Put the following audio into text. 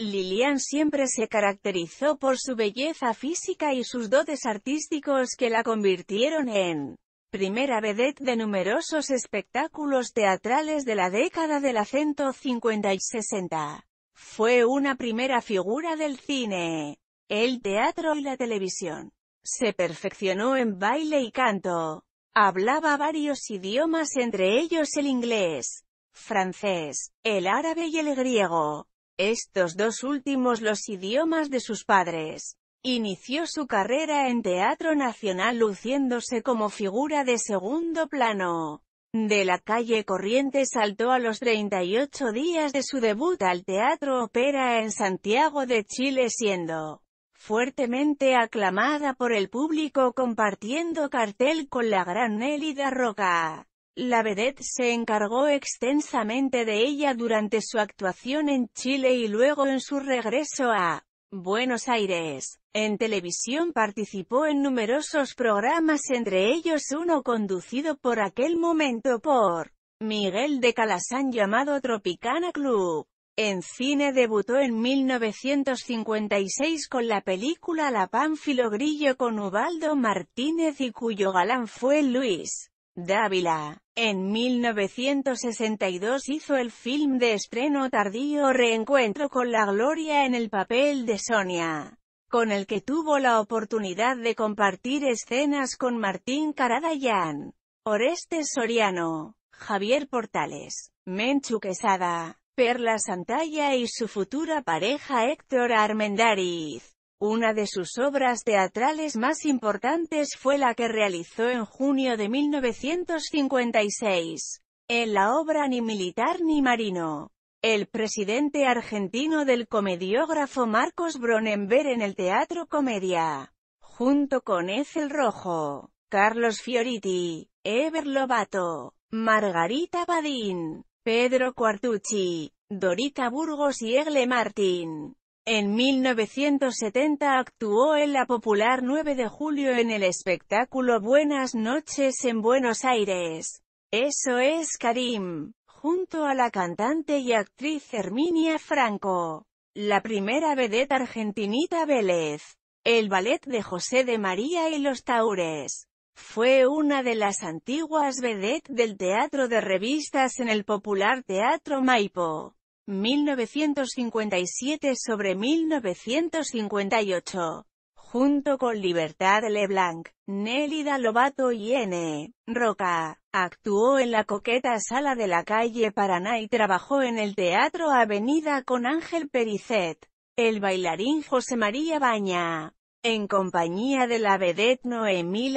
Lilian siempre se caracterizó por su belleza física y sus dotes artísticos que la convirtieron en primera vedette de numerosos espectáculos teatrales de la década de la 150 y 60. Fue una primera figura del cine, el teatro y la televisión. Se perfeccionó en baile y canto. Hablaba varios idiomas entre ellos el inglés, francés, el árabe y el griego estos dos últimos los idiomas de sus padres. Inició su carrera en Teatro Nacional luciéndose como figura de segundo plano. De la calle corriente saltó a los 38 días de su debut al Teatro Opera en Santiago de Chile siendo fuertemente aclamada por el público compartiendo cartel con la gran Elida Roca. La vedette se encargó extensamente de ella durante su actuación en Chile y luego en su regreso a Buenos Aires. En televisión participó en numerosos programas entre ellos uno conducido por aquel momento por Miguel de Calasán llamado Tropicana Club. En cine debutó en 1956 con la película La Pánfilo Grillo con Ubaldo Martínez y cuyo galán fue Luis Dávila. En 1962 hizo el film de estreno tardío Reencuentro con la Gloria en el papel de Sonia, con el que tuvo la oportunidad de compartir escenas con Martín Caradayán, Orestes Soriano, Javier Portales, Menchu Quesada, Perla Santalla y su futura pareja Héctor Armendáriz. Una de sus obras teatrales más importantes fue la que realizó en junio de 1956, en la obra Ni militar ni marino. El presidente argentino del comediógrafo Marcos Bronenberg en el Teatro Comedia, junto con Ethel Rojo, Carlos Fioriti, Eber Lobato, Margarita Badín, Pedro Cuartucci, Dorita Burgos y Egle Martín. En 1970 actuó en la popular 9 de julio en el espectáculo Buenas noches en Buenos Aires. Eso es Karim, junto a la cantante y actriz Herminia Franco, la primera vedette argentinita Vélez. El ballet de José de María y los Taures. Fue una de las antiguas vedettes del teatro de revistas en el popular Teatro Maipo. 1957 sobre 1958. Junto con Libertad Leblanc, Nélida Lobato y N. Roca, actuó en la coqueta sala de la calle Paraná y trabajó en el Teatro Avenida con Ángel Pericet, el bailarín José María Baña, en compañía de la vedette Noemí